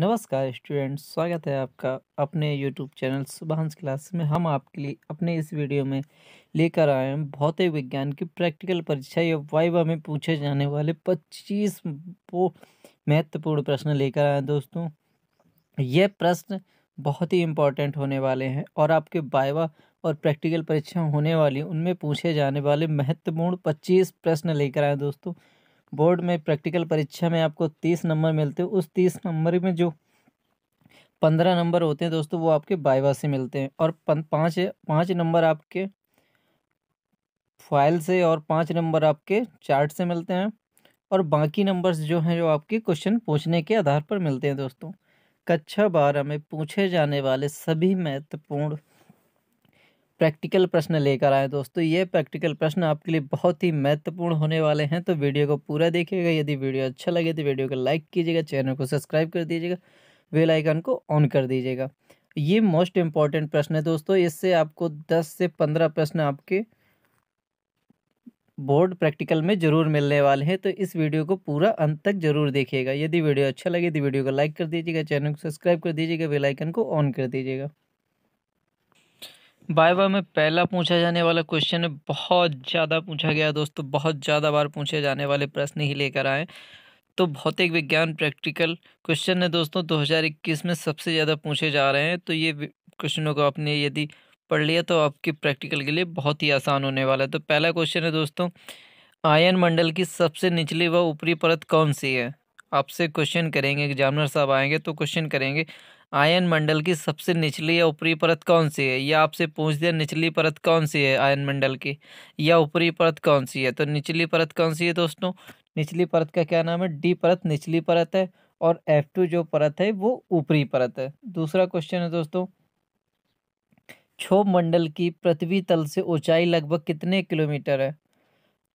नमस्कार स्टूडेंट्स स्वागत है आपका अपने यूट्यूब चैनल सुबहांस क्लास में हम आपके लिए अपने इस वीडियो में लेकर आए हैं भौतिक विज्ञान की प्रैक्टिकल परीक्षा या वाइवा में पूछे जाने वाले पच्चीस वो महत्वपूर्ण प्रश्न लेकर आए हैं दोस्तों ये प्रश्न बहुत ही इंपॉर्टेंट होने वाले हैं और आपके वाइवा और प्रैक्टिकल परीक्षा होने वाली उनमें पूछे जाने वाले महत्वपूर्ण पच्चीस प्रश्न लेकर आए दोस्तों बोर्ड में प्रैक्टिकल परीक्षा में आपको तीस नंबर मिलते हैं उस तीस नंबर में जो पंद्रह नंबर होते हैं दोस्तों वो आपके बाइवा से मिलते हैं और पाँच पाँच नंबर आपके फाइल से और पाँच नंबर आपके चार्ट से मिलते हैं और बाकी नंबर्स जो हैं जो आपके क्वेश्चन पूछने के आधार पर मिलते हैं दोस्तों कक्षा बारह में पूछे जाने वाले सभी महत्वपूर्ण प्रैक्टिकल प्रश्न लेकर आए दोस्तों ये प्रैक्टिकल प्रश्न आपके लिए बहुत ही महत्वपूर्ण होने वाले हैं तो वीडियो को पूरा देखिएगा यदि वीडियो अच्छा लगे तो वीडियो को लाइक कीजिएगा चैनल को सब्सक्राइब कर दीजिएगा बेल आइकन को ऑन कर दीजिएगा ये मोस्ट इम्पॉर्टेंट प्रश्न है दोस्तों इससे आपको दस से पंद्रह प्रश्न आपके बोर्ड प्रैक्टिकल में जरूर मिलने वाले हैं तो इस वीडियो को पूरा अंत तक जरूर देखिएगा यदि वीडियो अच्छा लगे तो वीडियो को लाइक कर दीजिएगा चैनल को सब्सक्राइब कर दीजिएगा बेल आइकन को ऑन कर दीजिएगा बायबा में पहला पूछा जाने वाला क्वेश्चन है बहुत ज़्यादा पूछा गया दोस्तों बहुत ज़्यादा बार पूछे जाने वाले प्रश्न ही लेकर आए तो भौतिक विज्ञान प्रैक्टिकल क्वेश्चन है दोस्तों 2021 में सबसे ज़्यादा पूछे जा रहे हैं तो ये क्वेश्चनों को आपने यदि पढ़ लिया तो आपके प्रैक्टिकल के लिए बहुत ही आसान होने वाला है तो पहला क्वेश्चन है दोस्तों आयन मंडल की सबसे निचली व ऊपरी परत कौन सी है आपसे क्वेश्चन करेंगे एग्जामिनर साहब आएंगे तो क्वेश्चन करेंगे आयन मंडल की सबसे निचली या ऊपरी परत कौन सी है या आपसे पूछ दिया निचली परत कौन सी है आयन मंडल की या ऊपरी परत कौन सी है तो निचली परत कौन सी है दोस्तों निचली परत का क्या नाम है डी परत निचली परत है और एफ टू जो परत है वो ऊपरी परत है दूसरा क्वेश्चन है दोस्तों क्षोभ मंडल की पृथ्वी तल से ऊंचाई लगभग कितने किलोमीटर है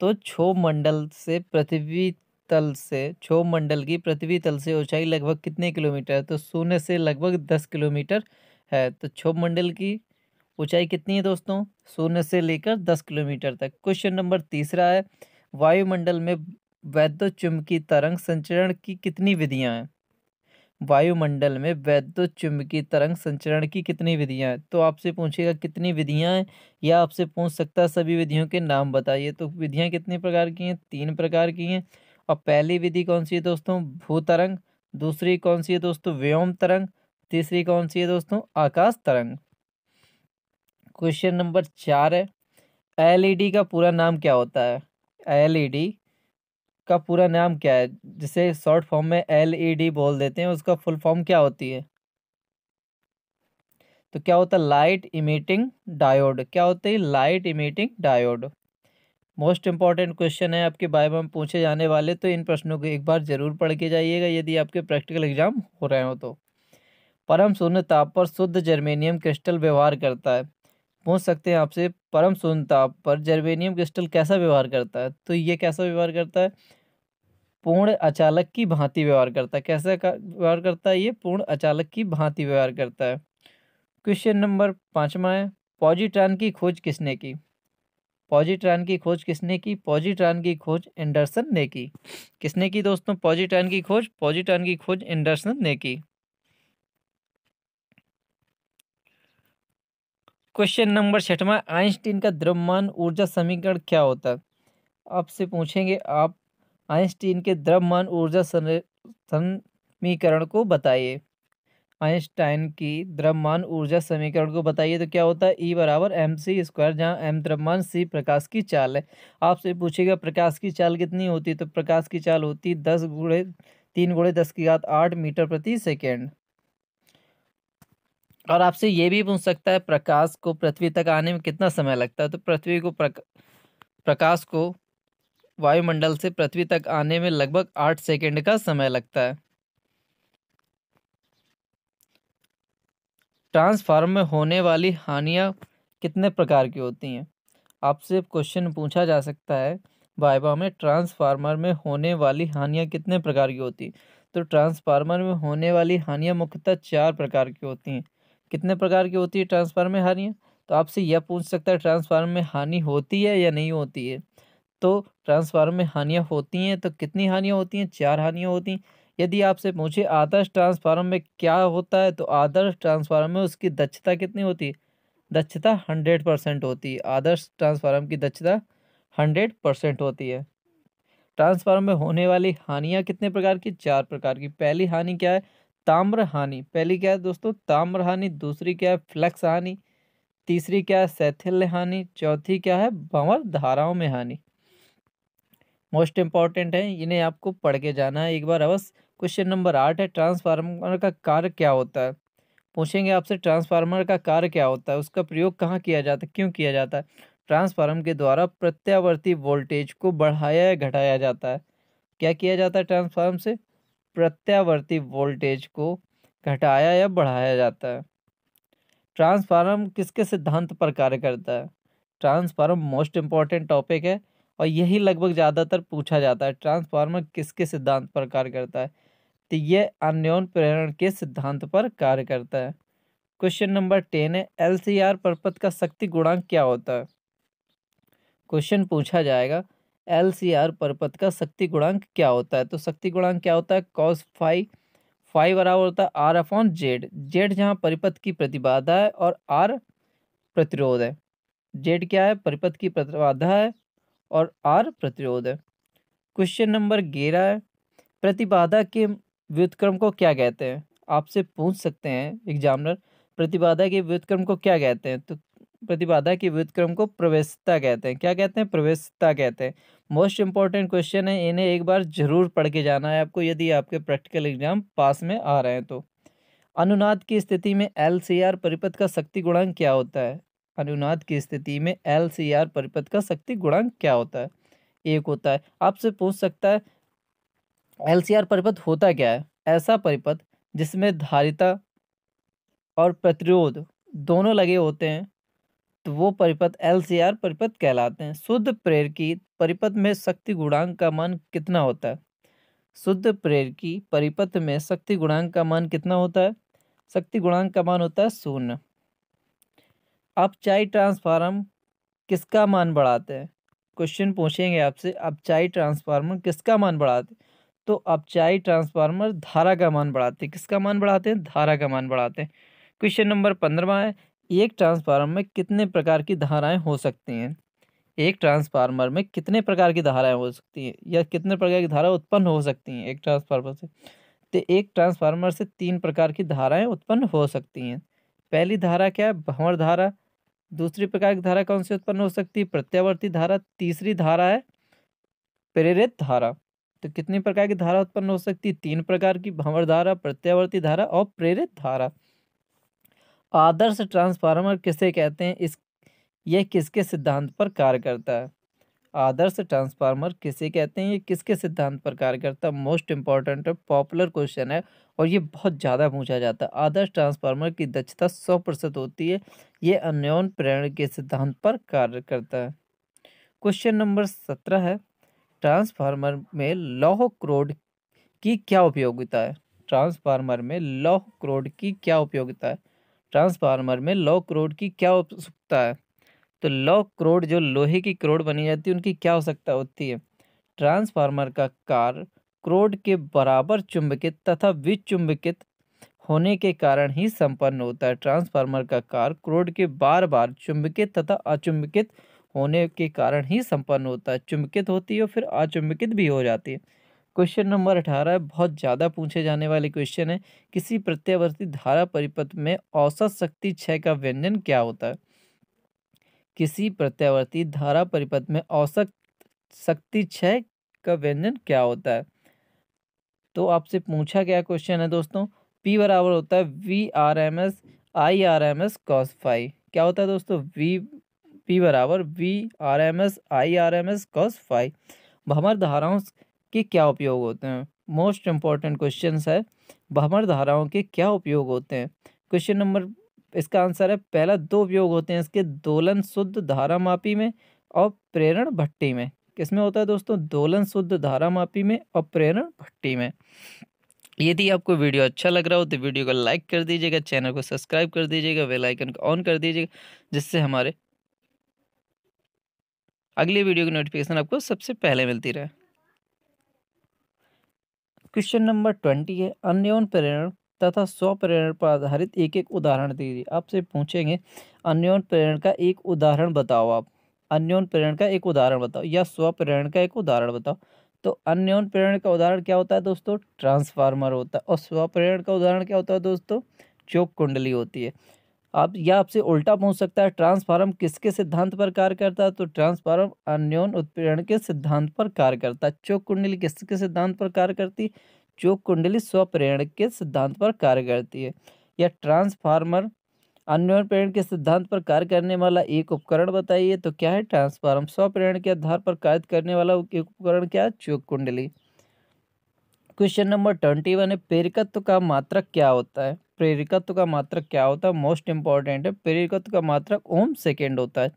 तो क्षोभ मंडल से पृथ्वी तल से क्षोभ मंडल की पृथ्वी तल से ऊंचाई लगभग कितने किलोमीटर है तो शून्य से लगभग दस किलोमीटर है तो क्षोभ मंडल की ऊंचाई कितनी है दोस्तों शून्य से लेकर दस किलोमीटर तक क्वेश्चन नंबर तीसरा है वायुमंडल में वैद्य चुंबकीय तरंग संचरण की कितनी विधियां हैं वायुमंडल में वैद्य चुंबकीय तरंग संचरण की कितनी विधियां हैं तो आपसे पूछेगा कितनी विधियां हैं या आपसे पूछ सकता है सभी विधियों के नाम बताइए तो विधियां कितने प्रकार की हैं तीन प्रकार की हैं और पहली विधि कौन सी है दोस्तों भू तरंग दूसरी कौन सी है दोस्तों व्योम तरंग तीसरी कौन सी है दोस्तों आकाश तरंग क्वेश्चन नंबर चार है एलईडी e का पूरा नाम क्या होता है एलईडी e का पूरा नाम क्या है जिसे शॉर्ट फॉर्म में एलईडी e बोल देते हैं उसका फुल फॉर्म क्या होती है तो क्या होता है लाइट इमिटिंग डायोड क्या होती है light emitting diode most important question है आपके बारे में पूछे जाने वाले तो इन प्रश्नों को एक बार ज़रूर पढ़ के जाइएगा यदि आपके प्रैक्टिकल एग्जाम हो रहे हो तो परम शून्य ताप पर शुद्ध जर्मेनियम क्रिस्टल व्यवहार करता है पूछ सकते हैं आपसे परम शून्य ताप पर जर्मेनियम क्रिस्टल कैसा व्यवहार करता है तो ये कैसा व्यवहार करता है पूर्ण अचालक की भांति व्यवहार करता है कैसा व्यवहार करता है ये पूर्ण अचालक की भांति व्यवहार करता है क्वेश्चन नंबर पाँचवा है पॉजिट्रॉन की खोज किसने की पॉजिट्रॉन की खोज किसने की पॉजिट्रॉन की खोज एंडरसन ने की किसने की दोस्तों पॉजिट्रॉन की खोज पॉजिट्रॉन की खोज एंडरसन ने की क्वेश्चन नंबर छठवा आइंस्टीन का द्रव्यमान ऊर्जा समीकरण क्या होता है आपसे पूछेंगे आप आइंस्टीन के द्रव्यमान ऊर्जा समीकरण को बताइए आइंस्टाइन की द्रव्यमान ऊर्जा समीकरण को बताइए तो क्या होता है ई e बराबर एम सी स्क्वायर जहाँ एम द्रव्यमान सी प्रकाश की चाल है आपसे पूछेगा प्रकाश की चाल कितनी होती है तो प्रकाश की चाल होती है दस गुड़े तीन गुड़े दस की घात आठ मीटर प्रति सेकेंड और आपसे ये भी पूछ सकता है प्रकाश को पृथ्वी तक आने में कितना समय लगता है तो पृथ्वी को प्रकाश को वायुमंडल से पृथ्वी तक आने में लगभग आठ सेकेंड का समय लगता है ट्रांसफार्म में होने वाली हानियाँ कितने प्रकार की होती हैं आपसे क्वेश्चन पूछा जा सकता है वाइबा में ट्रांसफार्मर में होने वाली हानियाँ कितने प्रकार की होती तो ट्रांसफार्मर में होने वाली हानियाँ मुख्यतः चार प्रकार की होती हैं कितने प्रकार की होती है ट्रांसफार्मर में हानियाँ तो आपसे यह पूछ सकता है ट्रांसफार्मर में हानि होती है या नहीं होती है तो ट्रांसफार्मर में हानियाँ होती हैं तो कितनी हानियाँ होती हैं चार हानियाँ होती हैं यदि आपसे पूछे आदर्श ट्रांसफार्मर में क्या होता है तो आदर्श ट्रांसफार्मर में उसकी दक्षता कितनी होती है दक्षता हंड्रेड परसेंट होती है आदर्श ट्रांसफार्मर की दक्षता हंड्रेड परसेंट होती है ट्रांसफार्मर में होने वाली हानियाँ कितने प्रकार की चार प्रकार की पहली हानि क्या है ताम्र हानि पहली क्या है दोस्तों ताम्र हानि दूसरी क्या है फ्लक्स हानि तीसरी क्या है शैथिल्य हानि चौथी क्या है भंवर धाराओं में हानि मोस्ट इम्पॉर्टेंट है इन्हें आपको पढ़ के जाना है एक बार अवश्य क्वेश्चन नंबर आठ है ट्रांसफार्मर का कार्य क्या होता है पूछेंगे आपसे ट्रांसफार्मर का कार्य क्या होता है उसका प्रयोग कहाँ किया जाता है क्यों किया जाता है ट्रांसफार्मर के द्वारा प्रत्यावर्ती वोल्टेज को बढ़ाया या घटाया जाता है क्या किया जाता है ट्रांसफार्म से प्रत्यावर्ती वोल्टेज को घटाया या बढ़ाया जाता है ट्रांसफार्म किसके सिद्धांत पर कार्य करता है ट्रांसफार्म मोस्ट इम्पॉर्टेंट टॉपिक है और यही लगभग ज़्यादातर पूछा जाता है ट्रांसफार्मर किसके सिद्धांत पर कार्य करता है तो यह अन्योन प्रेरण के सिद्धांत पर कार्य करता है क्वेश्चन नंबर टेन है एल सी आर परपथ का शक्ति गुणांक क्या होता है क्वेश्चन पूछा जाएगा एल सी आर परपथ का शक्ति गुणांक क्या होता है तो शक्ति गुणांक क्या होता है कॉस फाइव फाइव बराबर होता है आर ऑन जेड जेड जहाँ परिपथ की प्रतिबाधा है और आर प्रतिरोध है जेड क्या है परिपथ की प्रतिबाधा है और आर प्रतिरोध है क्वेश्चन नंबर ग्यारह है प्रतिबाधा के व्युत्क्रम को क्या कहते हैं आपसे पूछ सकते हैं एग्जामिनर प्रतिबाधा के व्युत्क्रम को क्या कहते हैं तो प्रतिबाधा के व्युत्क्रम को प्रवेशता कहते हैं क्या कहते हैं प्रवेशता कहते हैं मोस्ट इंपॉर्टेंट क्वेश्चन है इन्हें एक बार जरूर पढ़ के जाना है आपको यदि आपके प्रैक्टिकल एग्जाम पास में आ रहे हैं तो अनुनाद की स्थिति में एल सी आर परिपथ का शक्ति गुणांक क्या होता है अनुनाद की स्थिति में एल सी आर परिपथ का शक्ति गुणांक क्या होता है एक होता है आपसे पूछ सकता है एल परिपथ होता क्या है ऐसा परिपथ जिसमें धारिता और प्रतिरोध दोनों लगे होते हैं तो वो परिपथ एल सी आर परिपथ कहलाते हैं शुद्ध प्रेर की परिपथ में शक्ति गुणांक का मान कितना होता है शुद्ध प्रेर की परिपथ में शक्ति गुणांक का मान कितना होता है शक्ति गुणांक का मान होता है शून्य अब चाय ट्रांसफार्म किसका मान बढ़ाते हैं क्वेश्चन पूछेंगे आपसे अब चाय ट्रांसफार्मर किसका मान बढ़ाते हैं तो अपचाई ट्रांसफार्मर धारा का मान बढ़ाते हैं किसका मान बढ़ाते हैं धारा का मान बढ़ाते हैं क्वेश्चन नंबर पंद्रवा है एक ट्रांसफार्मर में कितने प्रकार की धाराएं हो सकती हैं एक ट्रांसफार्मर में कितने प्रकार की धाराएं हो सकती हैं या कितने प्रकार की धारा उत्पन्न हो सकती हैं एक ट्रांसफार्मर से तो एक ट्रांसफार्मर से तीन प्रकार की धाराएं उत्पन्न हो सकती हैं पहली धारा क्या है भंवर धारा दूसरी प्रकार की धारा कौन सी उत्पन्न हो सकती है प्रत्यावर्ती धारा तीसरी धारा है प्रेरित धारा तो कितनी प्रकार की धारा उत्पन्न हो सकती है तीन प्रकार की भंवर धारा प्रत्यावर्ती धारा और प्रेरित धारा आदर्श ट्रांसफार्मर किसे कहते हैं इस यह किसके सिद्धांत पर कार्य करता है आदर्श ट्रांसफार्मर किसे कहते हैं ये किसके सिद्धांत पर कार्य करता है मोस्ट इंपॉर्टेंट और पॉपुलर क्वेश्चन है और ये बहुत ज़्यादा पूछा जाता है आदर्श ट्रांसफार्मर की दक्षता सौ प्रतिशत होती है ये अन्योन प्रेरण के सिद्धांत पर कार्य करता है क्वेश्चन नंबर सत्रह है ट्रांसफार्मर में लौह क्रोड की क्या उपयोगिता है ट्रांसफार्मर में लौह क्रोड की क्या उपयोगिता है ट्रांसफार्मर में लौह क्रोड की क्या उत्सुकता है तो लौह क्रोड जो लोहे की क्रोड बनी जाती है उनकी क्या आवश्यकता होती है ट्रांसफार्मर का कार क्रोड के बराबर चुंबकित तथा विचुंबकित होने के कारण ही संपन्न होता है ट्रांसफार्मर का कार क्रोड के बार बार चुंबकित तथा अचुंबकित होने के कारण ही संपन्न होता है चुंबकित होती है और फिर अचुंबकित भी हो जाती है क्वेश्चन नंबर अठारह बहुत ज़्यादा पूछे जाने वाले क्वेश्चन है किसी प्रत्यावर्ती धारा परिपथ में औसत शक्ति छः का व्यंजन क्या होता है किसी प्रत्यावर्ती धारा परिपथ में औसत शक्ति छः का व्यंजन क्या होता है तो आपसे पूछा गया क्वेश्चन है दोस्तों पी बराबर होता है V R M S I R M S cos phi क्या होता है दोस्तों वी पी बराबर V R M S I R M S cos phi भमर धाराओं के क्या उपयोग होते हैं मोस्ट इम्पॉर्टेंट क्वेश्चन है भमर धाराओं के क्या उपयोग होते हैं क्वेश्चन नंबर इसका आंसर है पहला दो उपयोग होते हैं इसके दोलन शुद्ध धारा मापी में और प्रेरण भट्टी में किसमें होता है दोस्तों दोलन शुद्ध धारा मापी में और प्रेरण भट्टी में यदि आपको वीडियो अच्छा लग रहा हो तो वीडियो को लाइक कर दीजिएगा चैनल को सब्सक्राइब कर दीजिएगा बेल आइकन को ऑन कर दीजिएगा जिससे हमारे अगली वीडियो की नोटिफिकेशन आपको सबसे पहले मिलती रहे क्वेश्चन नंबर ट्वेंटी है अन्योन प्रेरण तथा स्वप्रेरण पर आधारित एक एक उदाहरण दीजिए आपसे पूछेंगे अन्योन प्रेरण का एक उदाहरण बताओ आप अन्योन प्रेरण का एक उदाहरण बताओ या स्वप्रेरण का एक उदाहरण बताओ तो अन्योन प्रेरण का उदाहरण क्या होता है दोस्तों ट्रांसफार्मर होता है और स्वप्रेरण का उदाहरण क्या होता है दोस्तों चोक कुंडली होती है आप या आपसे उल्टा पूछ सकता है ट्रांसफार्म किसके सिद्धांत पर कार्य करता है तो ट्रांसफार्म अन्योन उत्पीड़न के सिद्धांत पर कार्य करता है चोक कुंडली किसके सिद्धांत पर कार्य करती चोक कुंडली स्वप्रेरण के सिद्धांत पर कार्य करती है या ट्रांसफार्मर अन्योन प्रेरण के सिद्धांत पर कार्य करने वाला एक उपकरण बताइए तो क्या है ट्रांसफार्म स्वप्रेरण के आधार पर कार्य करने वाला एक उपकरण क्या है चोक कुंडली क्वेश्चन नंबर ट्वेंटी वन है प्रेरकत्व का मात्रक क्या होता है प्रेरकत्व का मात्रक क्या होता है मोस्ट इंपॉर्टेंट है प्रेरकत्व का मात्रक ओम सेकेंड होता है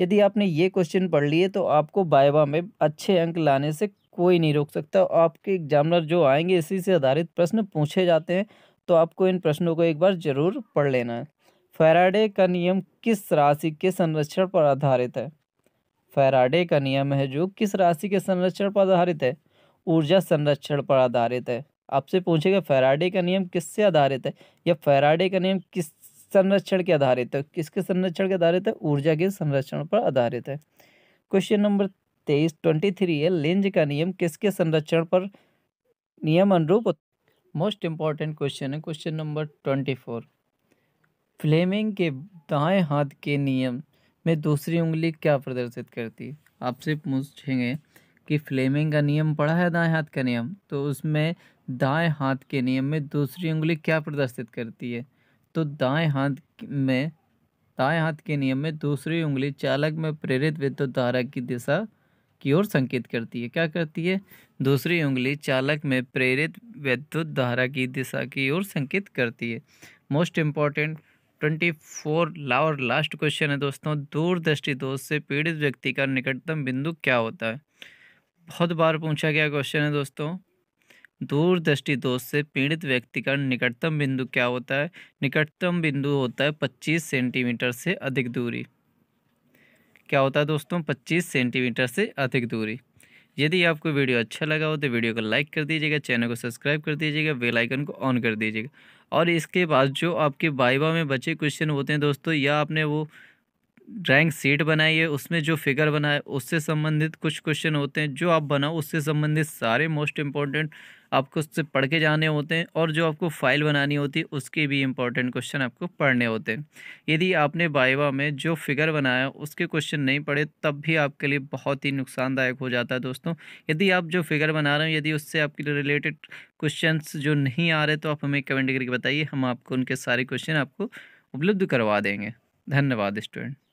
यदि आपने ये क्वेश्चन पढ़ लिए तो आपको बायवा में अच्छे अंक लाने से कोई नहीं रोक सकता आपके एग्जामिनर जो आएंगे इसी से आधारित प्रश्न पूछे जाते हैं तो आपको इन प्रश्नों को एक बार जरूर पढ़ लेना है फैराडे का नियम किस राशि के संरक्षण पर आधारित है फैराडे का नियम है जो किस राशि के संरक्षण पर आधारित है ऊर्जा संरक्षण पर आधारित है आपसे पूछेगा फेराडे का नियम किससे आधारित है या फेराडे का नियम किस संरक्षण के आधारित है किसके संरक्षण के आधारित है ऊर्जा के संरक्षण पर आधारित है क्वेश्चन नंबर तेईस ट्वेंटी थ्री है लेंज का नियम किसके संरक्षण पर नियम अनुरूप मोस्ट इंपॉर्टेंट क्वेश्चन है question number twenty four Fleming के दाएं हाथ के नियम में दूसरी उंगली क्या प्रदर्शित करती है आपसे पूछेंगे कि फ्लेमिंग का नियम पढ़ा है दाएं हाथ का नियम तो उसमें दाएं हाथ के नियम में दूसरी उंगली क्या प्रदर्शित करती है तो दाएं हाथ में दाएं हाथ के नियम में दूसरी उंगली चालक में प्रेरित विद्युत धारा की दिशा की ओर संकेत करती है क्या करती है दूसरी उंगली चालक में प्रेरित विद्युत धारा की दिशा की ओर संकेत करती है मोस्ट इम्पॉर्टेंट ट्वेंटी फोर और लास्ट क्वेश्चन है दोस्तों दूरदृष्टि दोष से पीड़ित व्यक्ति का निकटतम बिंदु क्या होता है बहुत बार पूछा गया क्वेश्चन है दोस्तों दूरदृष्टि दोष से पीड़ित व्यक्ति का निकटतम बिंदु क्या होता है निकटतम बिंदु होता है पच्चीस सेंटीमीटर से अधिक दूरी क्या होता है दोस्तों पच्चीस सेंटीमीटर से अधिक दूरी यदि आपको वीडियो अच्छा लगा हो तो वीडियो को लाइक कर दीजिएगा चैनल को सब्सक्राइब कर दीजिएगा बेल आइकन को ऑन कर दीजिएगा और इसके बाद जो आपके बाइबा में बचे क्वेश्चन होते हैं दोस्तों या आपने वो ड्राइंग सीट बनाइए उसमें जो फिगर बनाए उससे संबंधित कुछ क्वेश्चन होते हैं जो आप बनाओ उससे संबंधित सारे मोस्ट इम्पॉर्टेंट आपको उससे पढ़ के जाने होते हैं और जो आपको फाइल बनानी होती है उसके भी इम्पॉर्टेंट क्वेश्चन आपको पढ़ने होते हैं यदि आपने बाइवा में जो फिगर बनाया उसके क्वेश्चन नहीं पढ़े तब भी आपके लिए बहुत ही नुकसानदायक हो जाता है दोस्तों यदि आप जो फिगर बना रहे हो यदि उससे आपके लिए रिलेटेड क्वेश्चन जो नहीं आ रहे तो आप हमें कमेंट करके बताइए हम आपको उनके सारे क्वेश्चन आपको उपलब्ध करवा देंगे धन्यवाद स्टूडेंट